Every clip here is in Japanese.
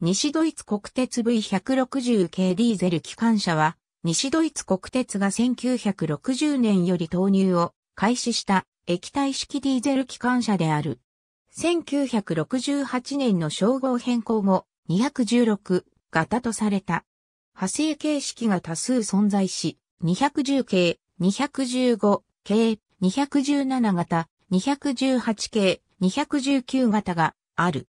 西ドイツ国鉄 V160 系ディーゼル機関車は、西ドイツ国鉄が1960年より投入を開始した液体式ディーゼル機関車である。1968年の称号変更後、216型とされた。派生形式が多数存在し、210系、215系、217型、218系、219型がある。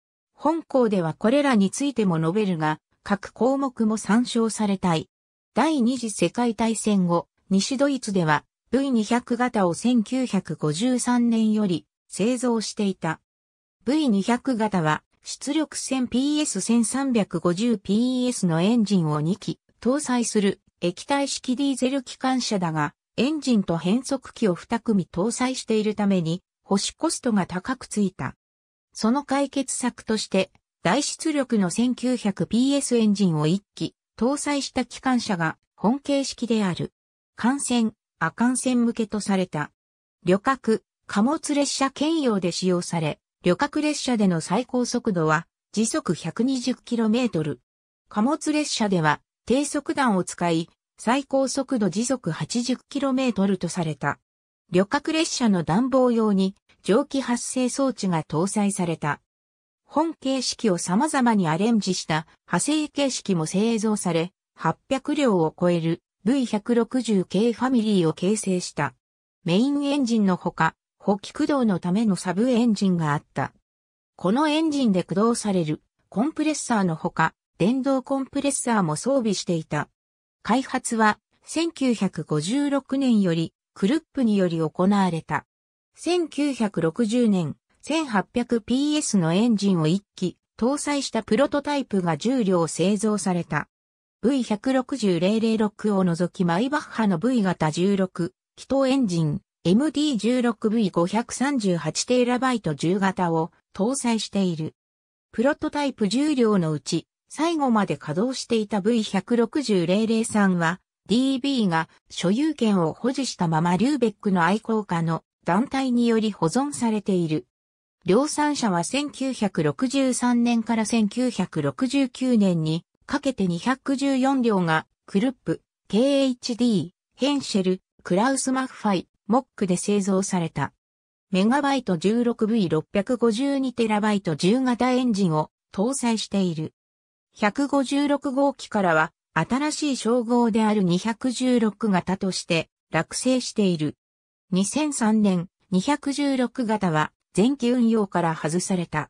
本校ではこれらについても述べるが、各項目も参照されたい。第二次世界大戦後、西ドイツでは V200 型を1953年より製造していた。V200 型は出力線 PS1350PS のエンジンを2機搭載する液体式ディーゼル機関車だが、エンジンと変速機を2組搭載しているために保守コストが高くついた。その解決策として、大出力の 1900PS エンジンを1機、搭載した機関車が本形式である。艦船、亜艦船向けとされた。旅客、貨物列車兼用で使用され、旅客列車での最高速度は時速 120km。貨物列車では低速弾を使い、最高速度時速 80km とされた。旅客列車の暖房用に蒸気発生装置が搭載された。本形式を様々にアレンジした派生形式も製造され、800両を超える V160 系ファミリーを形成した。メインエンジンのほか、補給駆動のためのサブエンジンがあった。このエンジンで駆動されるコンプレッサーのほか、電動コンプレッサーも装備していた。開発は1956年よりクルップにより行われた。1960年、1800PS のエンジンを1機搭載したプロトタイプが10両製造された。V160006 を除きマイバッハの V 型16、気筒エンジン MD16V538TB10 型を搭載している。プロトタイプ10両のうち、最後まで稼働していた V160003 は、DB が所有権を保持したままリューベックの愛好家の団体により保存されている。量産車は1963年から1969年にかけて214両がクルップ、KHD、ヘンシェル、クラウスマッファイ、モックで製造された。メガバイト1 6 v 6 5 2イト1 0型エンジンを搭載している。156号機からは新しい称号である216型として落成している。2003年、216型は前期運用から外された。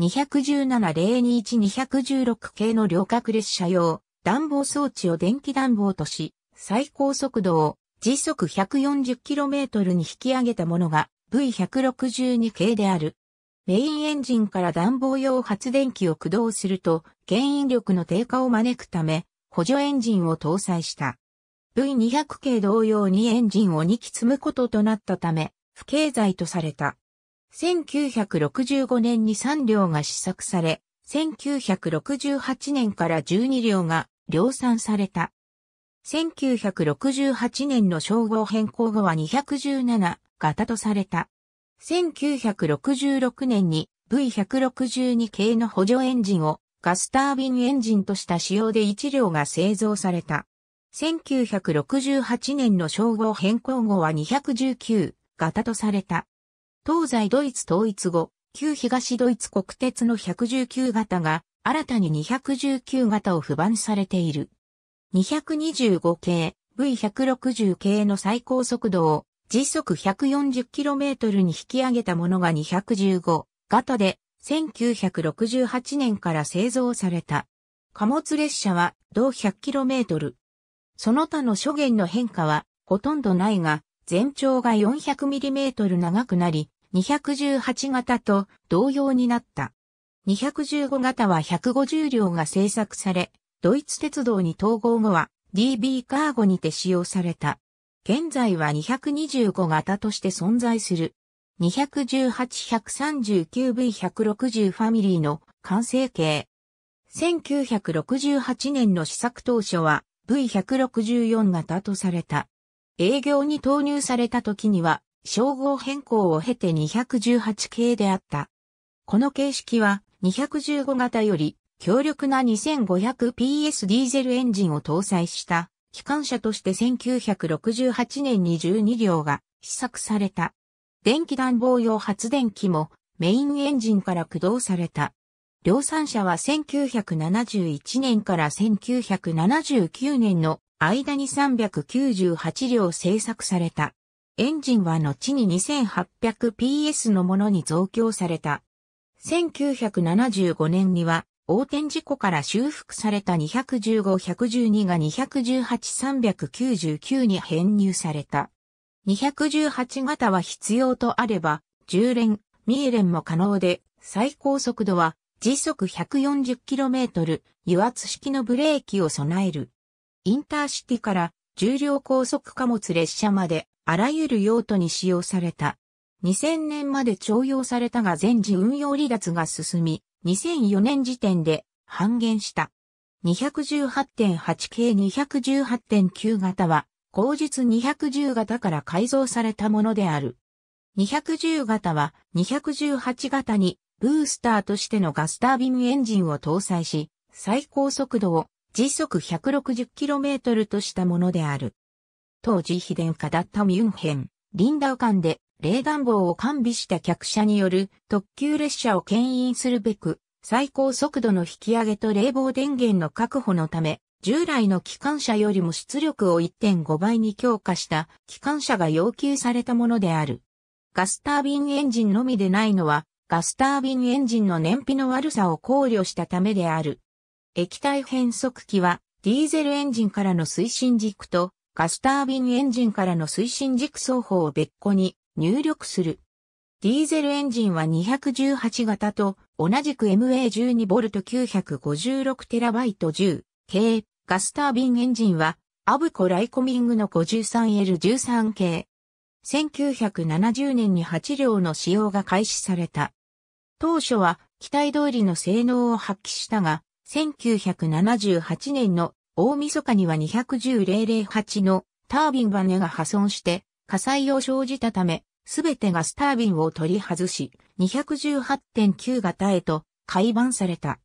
217-021-216系の両角列車用、暖房装置を電気暖房とし、最高速度を時速 140km に引き上げたものが V162 系である。メインエンジンから暖房用発電機を駆動すると、牽引力の低下を招くため、補助エンジンを搭載した。V200 系同様にエンジンを2機積むこととなったため、不経済とされた。1965年に3両が試作され、1968年から12両が量産された。1968年の称号変更後は217型とされた。1966年に V162 系の補助エンジンをガスタービンエンジンとした仕様で1両が製造された。1968年の称号変更後は219型とされた。東西ドイツ統一後、旧東ドイツ国鉄の119型が新たに219型を不番されている。225系、V160 系の最高速度を時速 140km に引き上げたものが215型で1968年から製造された。貨物列車は同 100km、その他の諸元の変化はほとんどないが、全長が 400mm 長くなり、218型と同様になった。215型は150両が製作され、ドイツ鉄道に統合後は DB カーゴにて使用された。現在は225型として存在する。218-139V160 ファミリーの完成形。1968年の試作当初は V164 型とされた。営業に投入された時には、称号変更を経て218系であった。この形式は、215型より、強力な 2500PS ディーゼルエンジンを搭載した、機関車として1968年に12両が試作された。電気暖房用発電機もメインエンジンから駆動された。量産車は1971年から1979年の間に398両製作された。エンジンは後に 2800PS のものに増強された。1975年には、横転事故から修復された215、112が218、399に編入された。218型は必要とあれば、10連、ミエ連も可能で、最高速度は時速 140km、油圧式のブレーキを備える。インターシティから重量高速貨物列車まであらゆる用途に使用された。2000年まで徴用されたが全時運用離脱が進み、2004年時点で半減した。218.8系218.9型は、後日210型から改造されたものである。210型は218型にブースターとしてのガスタービンエンジンを搭載し、最高速度を時速 160km としたものである。当時非電化だったミュンヘン、リンダウ間で冷暖房を完備した客車による特急列車を牽引するべく、最高速度の引き上げと冷房電源の確保のため、従来の機関車よりも出力を1.5倍に強化した機関車が要求されたものである。ガスタービンエンジンのみでないのはガスタービンエンジンの燃費の悪さを考慮したためである。液体変速機は、ディーゼルエンジンからの推進軸と、ガスタービンエンジンからの推進軸双方を別個に入力する。ディーゼルエンジンは218型と同じく MA12V956TB10 系、ガスタービンエンジンはアブコライコミングの 53L13 系。1970年に8両の使用が開始された。当初は期待通りの性能を発揮したが、1978年の大晦日には210-008のタービンバネが破損して火災を生じたため、すべてガスタービンを取り外し、218.9型へと改版された。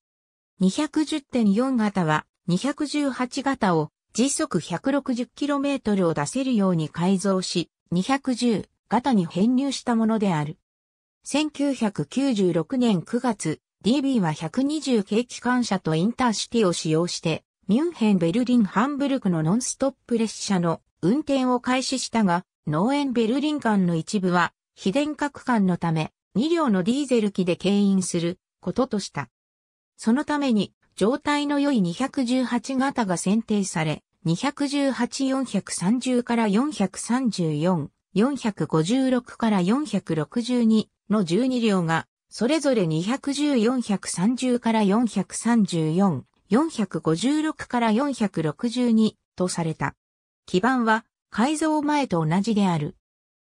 210.4型は218型を時速 160km を出せるように改造し、210型に編入したものである。1996年9月、DB は120系機関車とインターシティを使用して、ミュンヘン、ベルリン、ハンブルクのノンストップ列車の運転を開始したが、農園ベルリン間の一部は、非電化区間のため、2両のディーゼル機で牽引することとした。そのために、状態の良い218型が選定され、218-430から434、456から462の12両が、それぞれ210-430から434、456から462とされた。基盤は改造前と同じである。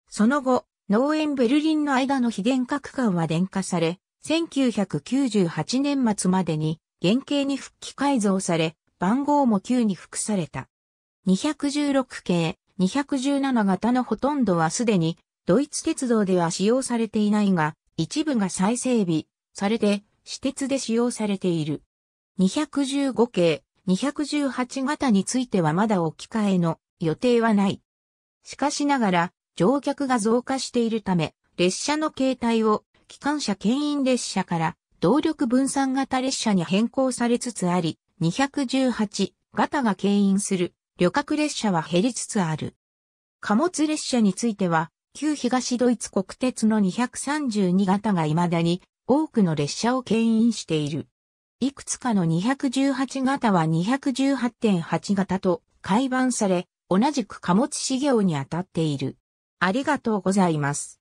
その後、農園ベルリンの間の非電化区間は電化され、1998年末までに原型に復帰改造され、番号も9に複された。216系、217型のほとんどはすでにドイツ鉄道では使用されていないが、一部が再整備されて私鉄で使用されている。215系、218型についてはまだ置き換えの予定はない。しかしながら、乗客が増加しているため、列車の形態を機関車牽引列車から動力分散型列車に変更されつつあり、218型が牽引する旅客列車は減りつつある。貨物列車については、旧東ドイツ国鉄の232型が未だに多くの列車を牽引している。いくつかの218型は218.8型と改版され、同じく貨物事業に当たっている。ありがとうございます。